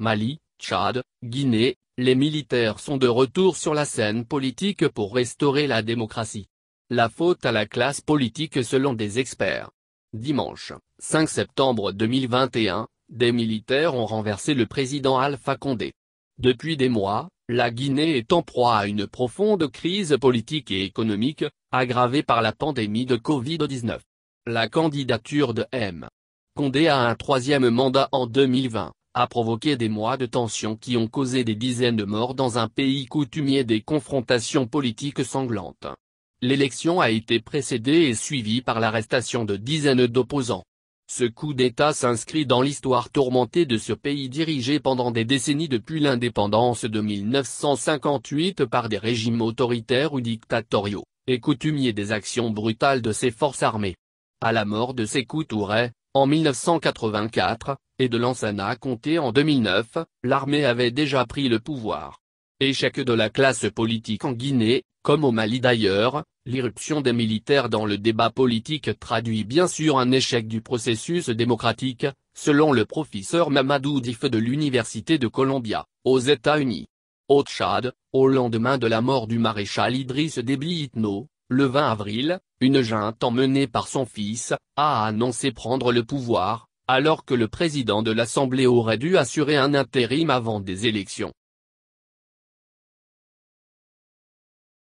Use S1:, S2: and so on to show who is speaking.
S1: Mali, Tchad, Guinée, les militaires sont de retour sur la scène politique pour restaurer la démocratie. La faute à la classe politique selon des experts. Dimanche, 5 septembre 2021, des militaires ont renversé le président Alpha Condé. Depuis des mois, la Guinée est en proie à une profonde crise politique et économique, aggravée par la pandémie de Covid-19. La candidature de M. Condé à un troisième mandat en 2020 a provoqué des mois de tensions qui ont causé des dizaines de morts dans un pays coutumier des confrontations politiques sanglantes. L'élection a été précédée et suivie par l'arrestation de dizaines d'opposants. Ce coup d'État s'inscrit dans l'histoire tourmentée de ce pays dirigé pendant des décennies depuis l'indépendance de 1958 par des régimes autoritaires ou dictatoriaux, et coutumier des actions brutales de ses forces armées. À la mort de Sékou Touré, en 1984, et de Lansana compté en 2009, l'armée avait déjà pris le pouvoir. Échec de la classe politique en Guinée, comme au Mali d'ailleurs, l'irruption des militaires dans le débat politique traduit bien sûr un échec du processus démocratique, selon le professeur Mamadou Dif de l'Université de Columbia, aux États-Unis. Au Tchad, au lendemain de la mort du maréchal Idriss Déby Itno, le 20 avril, une junte emmenée par son fils, a annoncé prendre le pouvoir, alors que le président de l'Assemblée aurait dû assurer un intérim avant des élections.